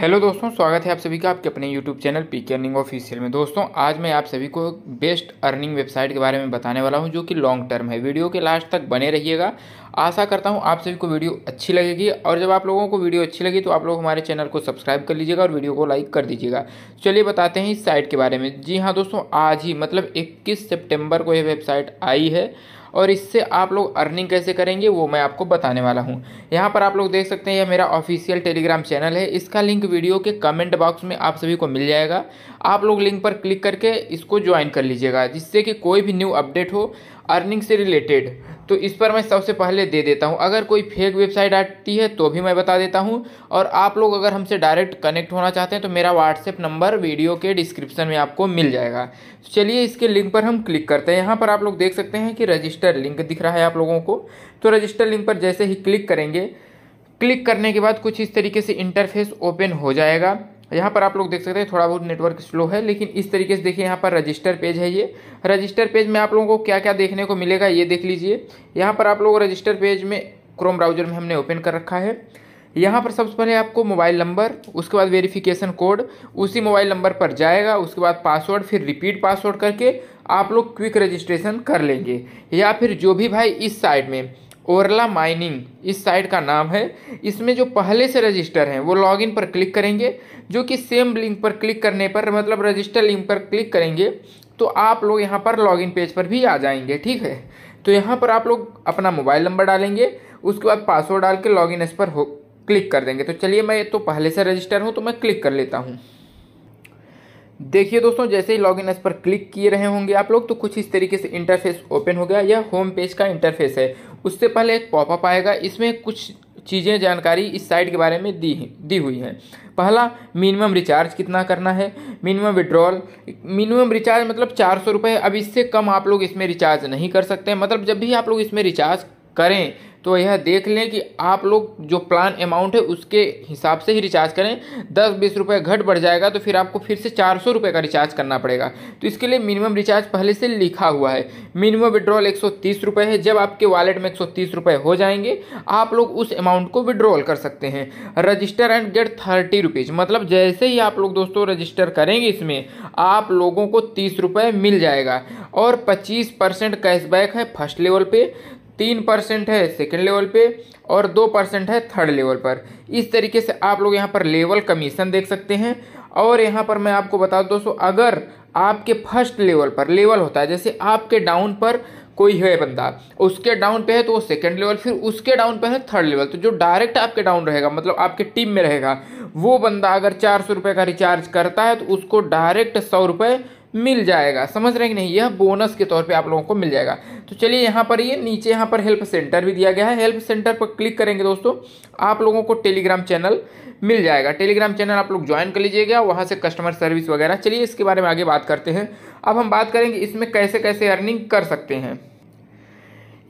hello दोस्तों स्वागत है आप सभी का आपके अपने YouTube channel P K earning official में दोस्तों आज मैं आप सभी को बेस्ट अर्निंग वेबसाइट के बारे में बताने वाला हूं जो कि लॉन्ग टर्म है वीडियो के लास्ट तक बने रहिएगा आशा करता हूं आप सभी को वीडियो अच्छी लगेगी और जब आप लोगों को वीडियो अच्छी लगी तो आप लोग हमारे चैनल को सब्सक्राइब कर लीजिएगा और वीडियो को लाइक कर दीजिएगा चलिए बताते हैं इस साइट के बारे में जी हाँ दोस्तों आज ही मतलब इक्कीस सेप्टेम्बर को यह वेबसाइट आई है और इससे आप लोग अर्निंग कैसे करेंगे वो मैं आपको बताने वाला हूँ यहाँ पर आप लोग देख सकते हैं यह मेरा ऑफिशियल टेलीग्राम चैनल है इसका लिंक वीडियो के कमेंट बॉक्स में आप सभी को मिल जाएगा आप लोग लिंक पर क्लिक करके इसको ज्वाइन कर लीजिएगा जिससे कि कोई भी न्यू अपडेट हो अर्निंग से रिलेटेड तो इस पर मैं सबसे पहले दे देता हूँ अगर कोई फेक वेबसाइट आती है तो भी मैं बता देता हूँ और आप लोग अगर हमसे डायरेक्ट कनेक्ट होना चाहते हैं तो मेरा व्हाट्सएप नंबर वीडियो के डिस्क्रिप्शन में आपको मिल जाएगा चलिए इसके लिंक पर हम क्लिक करते हैं यहाँ पर आप लोग देख सकते हैं कि रजिस्टर लिंक दिख रहा है आप लोगों को तो रजिस्टर लिंक पर जैसे ही क्लिक करेंगे क्लिक करने के बाद कुछ इस तरीके से इंटरफेस ओपन हो जाएगा यहाँ पर आप लोग देख सकते हैं थोड़ा बहुत नेटवर्क स्लो है लेकिन इस तरीके से देखिए यहाँ पर रजिस्टर पेज है ये रजिस्टर पेज में आप लोगों को क्या क्या देखने को मिलेगा ये देख लीजिए यहाँ पर आप लोग रजिस्टर पेज में क्रोम ब्राउजर में हमने ओपन कर रखा है यहाँ पर सबसे पहले आपको मोबाइल नंबर उसके बाद वेरिफिकेशन कोड उसी मोबाइल नंबर पर जाएगा उसके बाद पासवर्ड फिर रिपीट पासवर्ड करके आप लोग क्विक रजिस्ट्रेशन कर लेंगे या फिर जो भी भाई इस साइड में ओरला माइनिंग इस साइट का नाम है इसमें जो पहले से रजिस्टर हैं वो लॉगिन पर क्लिक करेंगे जो कि सेम लिंक पर क्लिक करने पर मतलब रजिस्टर लिंक पर क्लिक करेंगे तो आप लोग यहाँ पर लॉगिन पेज पर भी आ जाएंगे ठीक है तो यहाँ पर आप लोग अपना मोबाइल नंबर डालेंगे उसके बाद पासवर्ड डाल के लॉगिन इस पर हो क्लिक कर देंगे तो चलिए मैं तो पहले से रजिस्टर हूँ तो मैं क्लिक कर लेता हूँ देखिए दोस्तों जैसे ही लॉगिन एस पर क्लिक किए रहे होंगे आप लोग तो कुछ इस तरीके से इंटरफेस ओपन हो गया यह होम पेज का इंटरफेस है उससे पहले एक पॉपअप आएगा इसमें कुछ चीज़ें जानकारी इस साइट के बारे में दी दी हुई हैं पहला मिनिमम रिचार्ज कितना करना है मिनिमम विड्रॉल मिनिमम रिचार्ज मतलब चार सौ रुपये अब इससे कम आप लोग इसमें रिचार्ज नहीं कर सकते मतलब जब भी आप लोग इसमें रिचार्ज करें तो यह देख लें कि आप लोग जो प्लान अमाउंट है उसके हिसाब से ही रिचार्ज करें दस बीस रुपये घट बढ़ जाएगा तो फिर आपको फिर से चार सौ रुपये का रिचार्ज करना पड़ेगा तो इसके लिए मिनिमम रिचार्ज पहले से लिखा हुआ है मिनिमम विड्रॉल एक सौ तीस रुपये है जब आपके वॉलेट में एक सौ तीस रुपये हो जाएंगे आप लोग उस अमाउंट को विड्रॉल कर सकते हैं register and get thirty rupees मतलब जैसे ही आप लोग दोस्तों रजिस्टर करेंगे इसमें आप लोगों को तीस रुपये मिल जाएगा और पच्चीस परसेंट कैशबैक है फर्स्ट लेवल पर तीन परसेंट है सेकेंड लेवल पे और दो परसेंट है थर्ड लेवल पर इस तरीके से आप लोग यहाँ पर लेवल कमीशन देख सकते हैं और यहाँ पर मैं आपको बता दूँ दोस्तों अगर आपके फर्स्ट लेवल पर लेवल होता है जैसे आपके डाउन पर कोई है बंदा उसके डाउन पे है तो वो सेकंड लेवल फिर उसके डाउन पे है थर्ड लेवल तो जो डायरेक्ट आपके डाउन रहेगा मतलब आपके टीम में रहेगा वो बंदा अगर चार सौ रुपये का रिचार्ज करता है तो उसको डायरेक्ट सौ रुपये मिल जाएगा समझ रहे हैं कि नहीं यह बोनस के तौर पे आप लोगों को मिल जाएगा तो चलिए यहाँ पर ये नीचे यहाँ पर हेल्प सेंटर भी दिया गया है हेल्प सेंटर पर क्लिक करेंगे दोस्तों आप लोगों को टेलीग्राम चैनल मिल जाएगा टेलीग्राम चैनल आप लोग ज्वाइन कर लीजिएगा वहाँ से कस्टमर सर्विस वगैरह चलिए इसके बारे में आगे बात करते हैं अब हम बात करेंगे इसमें कैसे कैसे अर्निंग कर सकते हैं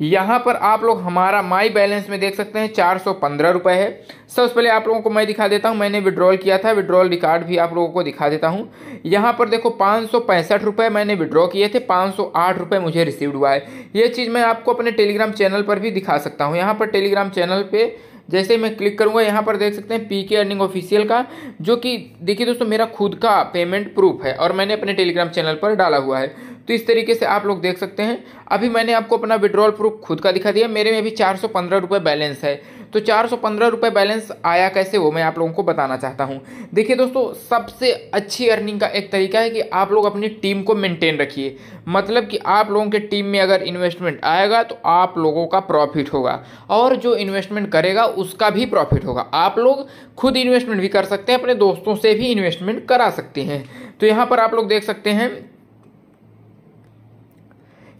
यहाँ पर आप लोग हमारा माई बैलेंस में देख सकते हैं चार सौ पंद्रह रुपये है सबसे पहले आप लोगों को मैं दिखा देता हूँ मैंने विड्रॉल किया था विड्रॉल रिकार्ड भी आप लोगों को दिखा देता हूँ यहाँ पर देखो पाँच सौ पैंसठ रुपये मैंने विड्रॉ किए थे पाँच सौ आठ रुपये मुझे रिसीव्ड हुआ है ये चीज़ मैं आपको अपने टेलीग्राम चैनल पर भी दिखा सकता हूँ यहाँ पर टेलीग्राम चैनल पर जैसे मैं क्लिक करूँगा यहाँ पर देख सकते हैं पी के अर्निंग ऑफिशियल का जो कि देखिए दोस्तों मेरा खुद का पेमेंट प्रूफ है और मैंने अपने टेलीग्राम चैनल पर डाला हुआ है तो इस तरीके से आप लोग देख सकते हैं अभी मैंने आपको अपना विड्रॉल प्रूफ खुद का दिखा दिया मेरे में अभी चार सौ पंद्रह रुपये बैलेंस है तो चार सौ पंद्रह रुपये बैलेंस आया कैसे वो मैं आप लोगों को बताना चाहता हूँ देखिए दोस्तों सबसे अच्छी अर्निंग का एक तरीका है कि आप लोग अपनी टीम को मेंटेन रखिए मतलब कि आप लोगों के टीम में अगर इन्वेस्टमेंट आएगा तो आप लोगों का प्रॉफिट होगा और जो इन्वेस्टमेंट करेगा उसका भी प्रॉफिट होगा आप लोग खुद इन्वेस्टमेंट भी कर सकते हैं अपने दोस्तों से भी इन्वेस्टमेंट करा सकते हैं तो यहाँ पर आप लोग देख सकते हैं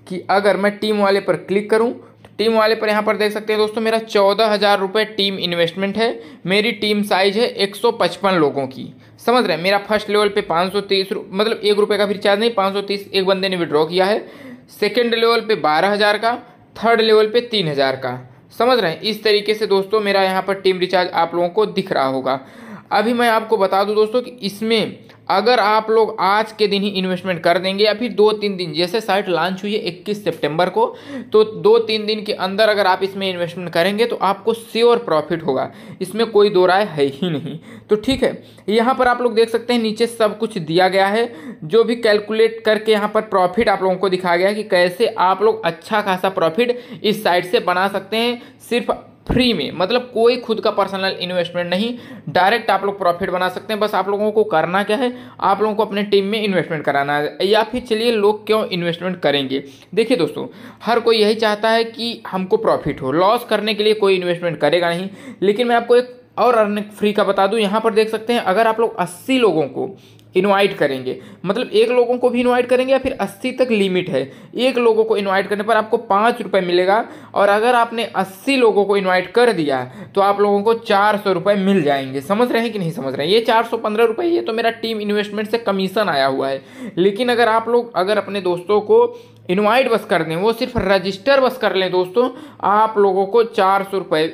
कि अगर मैं टीम वाले पर क्लिक करूं तो टीम वाले पर यहाँ पर देख सकते हैं दोस्तों मेरा चौदह हज़ार रुपये टीम इन्वेस्टमेंट है मेरी टीम साइज है एक सौ पचपन लोगों की समझ रहे हैं मेरा फर्स्ट लेवल पे पाँच सौ तीस मतलब एक रुपये का भी रिचार्ज नहीं पाँच सौ तीस एक बंदे ने विड्रॉ किया है सेकेंड लेवल पर बारह हज़ार का थर्ड लेवल पर तीन हज़ार का समझ रहे हैं इस तरीके से दोस्तों मेरा यहाँ पर टीम रिचार्ज आप लोगों को दिख रहा होगा अभी मैं आपको बता दूं दोस्तों कि इसमें अगर आप लोग आज के दिन ही इन्वेस्टमेंट कर देंगे या फिर दो तीन दिन जैसे साइट लॉन्च हुई है इक्कीस सितंबर को तो दो तीन दिन के अंदर अगर आप इसमें इन्वेस्टमेंट करेंगे तो आपको श्योर प्रॉफिट होगा इसमें कोई दो राय है ही नहीं तो ठीक है यहाँ पर आप लोग देख सकते हैं नीचे सब कुछ दिया गया है जो भी कैलकुलेट करके यहाँ पर प्रॉफिट आप लोगों को दिखाया गया कि कैसे आप लोग अच्छा खासा प्रॉफिट इस साइट से बना सकते हैं सिर्फ फ्री में मतलब कोई खुद का पर्सनल इन्वेस्टमेंट नहीं डायरेक्ट आप लोग प्रॉफिट बना सकते हैं बस आप लोगों को करना क्या है आप लोगों को अपने टीम में इन्वेस्टमेंट कराना है या फिर चलिए लोग क्यों इन्वेस्टमेंट करेंगे देखिए दोस्तों हर कोई यही चाहता है कि हमको प्रॉफिट हो लॉस करने के लिए कोई इन्वेस्टमेंट करेगा नहीं लेकिन मैं आपको एक और अर्न फ्री का बता दूं यहाँ पर देख सकते हैं अगर आप लोग अस्सी लोगों को इनवाइट करेंगे मतलब एक लोगों को भी इनवाइट करेंगे या फिर अस्सी तक लिमिट है एक लोगों को इनवाइट करने पर आपको पाँच रुपये मिलेगा और अगर आपने अस्सी लोगों को इनवाइट कर दिया तो आप लोगों को चार सौ रुपये मिल जाएंगे समझ रहे हैं कि नहीं समझ रहे हैं ये चार सौ पंद्रह रुपये ये तो मेरा टीम इन्वेस्टमेंट से कमीशन आया हुआ है लेकिन अगर आप लोग अगर अपने दोस्तों को इन्वाइट बस कर दें वो सिर्फ रजिस्टर बस कर लें दोस्तों आप लोगों को चार सौ रुपये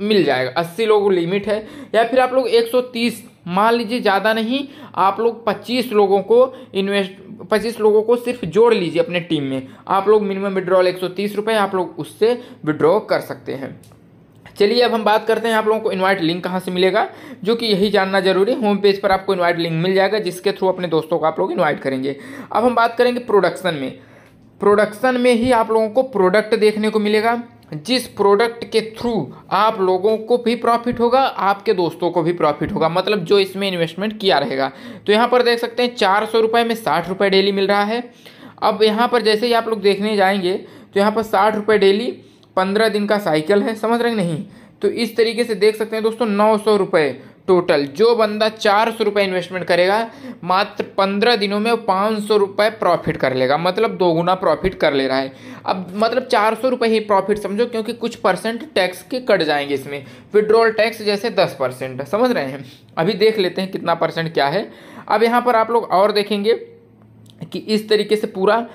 मिल जाएगा अस्सी लोग लिमिट है या फिर आप लोग 130 मान लीजिए ज़्यादा नहीं आप लोग 25 लोगों को इन्वेस्ट 25 लोगों को सिर्फ जोड़ लीजिए अपने टीम में आप लोग मिनिमम विड्रॉल एक सौ आप लोग उससे विड्रॉ कर सकते हैं चलिए अब हम बात करते हैं आप लोगों को इनवाइट लिंक कहाँ से मिलेगा जो कि यही जानना जरूरी है होम पेज पर आपको इनवाइट लिंक मिल जाएगा जिसके थ्रू अपने दोस्तों को आप लोग इनवाइट करेंगे अब हम बात करेंगे प्रोडक्शन में प्रोडक्शन में ही आप लोगों को प्रोडक्ट देखने को मिलेगा जिस प्रोडक्ट के थ्रू आप लोगों को भी प्रॉफिट होगा आपके दोस्तों को भी प्रॉफिट होगा मतलब जो इसमें इन्वेस्टमेंट किया रहेगा तो यहाँ पर देख सकते हैं चार सौ रुपये में साठ रुपये डेली मिल रहा है अब यहाँ पर जैसे ही आप लोग देखने जाएंगे तो यहाँ पर साठ रुपये डेली पंद्रह दिन का साइकिल है समझ रहे नहीं तो इस तरीके से देख सकते हैं दोस्तों नौ सौ रुपये टोटल जो बंदा चार सौ रुपये इन्वेस्टमेंट करेगा मात्र पंद्रह दिनों में पाँच सौ रुपये प्रॉफिट कर लेगा मतलब दो गुना प्रॉफिट कर ले रहा है अब मतलब चार सौ रुपये ही प्रॉफिट समझो क्योंकि कुछ परसेंट टैक्स के कट जाएंगे इसमें विड्रॉल टैक्स जैसे दस परसेंट समझ रहे हैं अभी देख लेते हैं कितना परसेंट क्या है अब यहाँ पर आप लोग और देखेंगे कि इस तरीके से पूरा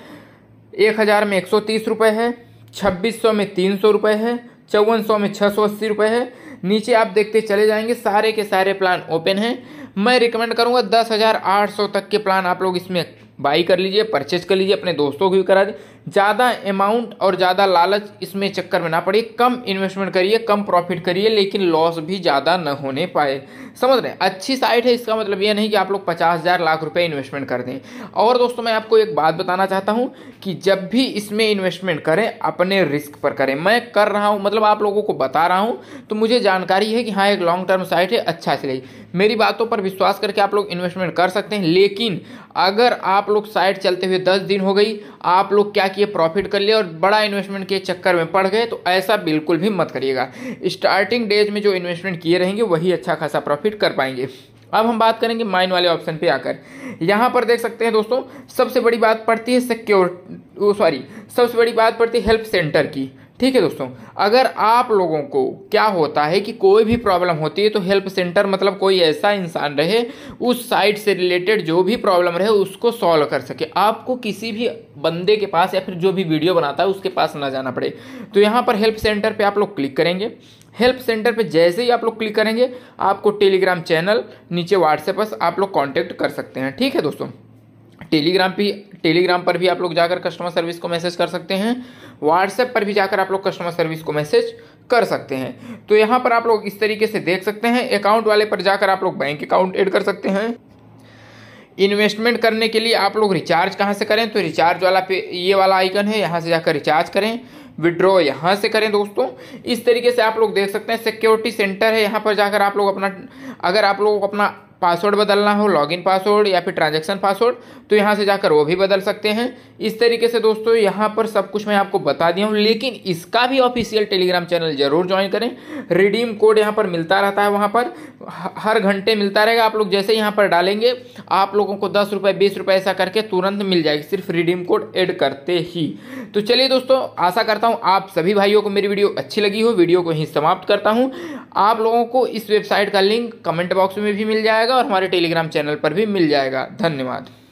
एक हज़ार में एक सौ तीस रुपये है छब्बीस सौ में तीन सौ रुपये है चौवन सौ में छः सौ अस्सी रुपये है नीचे आप देखते चले जाएंगे सारे के सारे प्लान ओपन हैं मैं रिकमेंड करूँगा दस हज़ार आठ सौ तक के प्लान आप लोग इसमें बाई कर लीजिए परचेज कर लीजिए अपने दोस्तों को भी करा दीजिए ज़्यादा अमाउंट और ज़्यादा लालच इसमें चक्कर में ना पड़े कम इन्वेस्टमेंट करिए कम प्रॉफिट करिए लेकिन लॉस भी ज़्यादा न होने पाए समझ रहे हैं अच्छी साइट है इसका मतलब यह नहीं कि आप लोग पचास हज़ार लाख रुपए इन्वेस्टमेंट कर दें और दोस्तों मैं आपको एक बात बताना चाहता हूँ कि जब भी इसमें इन्वेस्टमेंट करें अपने रिस्क पर करें मैं कर रहा हूँ मतलब आप लोगों को बता रहा हूँ तो मुझे जानकारी है कि हाँ एक लॉन्ग टर्म साइट है अच्छा चलेगी मेरी बातों पर विश्वास करके आप लोग इन्वेस्टमेंट कर सकते हैं लेकिन अगर आप लोग साइट चलते हुए दस दिन हो गई आप लोग क्या कि ये प्रॉफिट कर लिया और बड़ा इन्वेस्टमेंट के चक्कर में पड़ गए तो ऐसा बिल्कुल भी मत करिएगा स्टार्टिंग डेज में जो इन्वेस्टमेंट किए रहेंगे वही अच्छा खासा प्रॉफिट कर पाएंगे अब हम बात करेंगे माइन वाले ऑप्शन पे आकर यहाँ पर देख सकते हैं दोस्तों सबसे बड़ी बात पड़ती है सिक्योर सॉरी सबसे बड़ी बात पड़ती है हेल्प सेंटर की ठीक है दोस्तों अगर आप लोगों को क्या होता है कि कोई भी प्रॉब्लम होती है तो हेल्प सेंटर मतलब कोई ऐसा इंसान रहे उस साइट से रिलेटेड जो भी प्रॉब्लम रहे उसको सॉल्व कर सके आपको किसी भी बंदे के पास या फिर जो भी वीडियो बनाता है उसके पास ना जाना पड़े तो यहाँ पर हेल्प सेंटर पे आप लोग क्लिक करेंगे हेल्प सेंटर पर जैसे ही आप लोग क्लिक करेंगे आपको टेलीग्राम चैनल नीचे व्हाट्सएप पर आप लोग कॉन्टैक्ट कर सकते हैं ठीक है दोस्तों टेलीग्राम पे टेलीग्राम पर भी आप लोग जाकर कस्टमर सर्विस को मैसेज कर सकते हैं व्हाट्सएप पर भी जाकर आप लोग कस्टमर सर्विस को मैसेज कर सकते हैं तो यहाँ पर आप लोग इस तरीके से देख सकते हैं अकाउंट वाले पर जाकर आप लोग बैंक अकाउंट ऐड कर सकते हैं इन्वेस्टमेंट करने के लिए आप लोग रिचार्ज कहाँ से करें तो रिचार्ज वाला पे ये वाला आइकन है यहाँ से जाकर रिचार्ज करें विड्रॉ यहाँ से करें दोस्तों इस तरीके से आप लोग देख सकते हैं सिक्योरिटी सेंटर है यहाँ पर जाकर आप लोग अपना अगर आप लोग अपना पासवर्ड बदलना हो लॉगिन पासवर्ड या फिर ट्रांजैक्शन पासवर्ड तो यहाँ से जाकर वो भी बदल सकते हैं इस तरीके से दोस्तों यहाँ पर सब कुछ मैं आपको बता दिया हूँ लेकिन इसका भी ऑफिशियल टेलीग्राम चैनल जरूर ज्वाइन करें रिडीम कोड यहाँ पर मिलता रहता है वहाँ पर हर घंटे मिलता रहेगा आप लोग जैसे यहाँ पर डालेंगे आप लोगों को दस रुपये बीस रुपये ऐसा करके तुरंत मिल जाएगी सिर्फ रिडीम कोड एड करते ही तो चलिए दोस्तों आशा करता हूँ आप सभी भाइयों को मेरी वीडियो अच्छी लगी हो वीडियो को ही समाप्त करता हूँ आप लोगों को इस वेबसाइट का लिंक कमेंट बॉक्स में भी मिल जाएगा जाएगा और हमारे टेलीग्राम चैनल पर भी मिल जाएगा धन्यवाद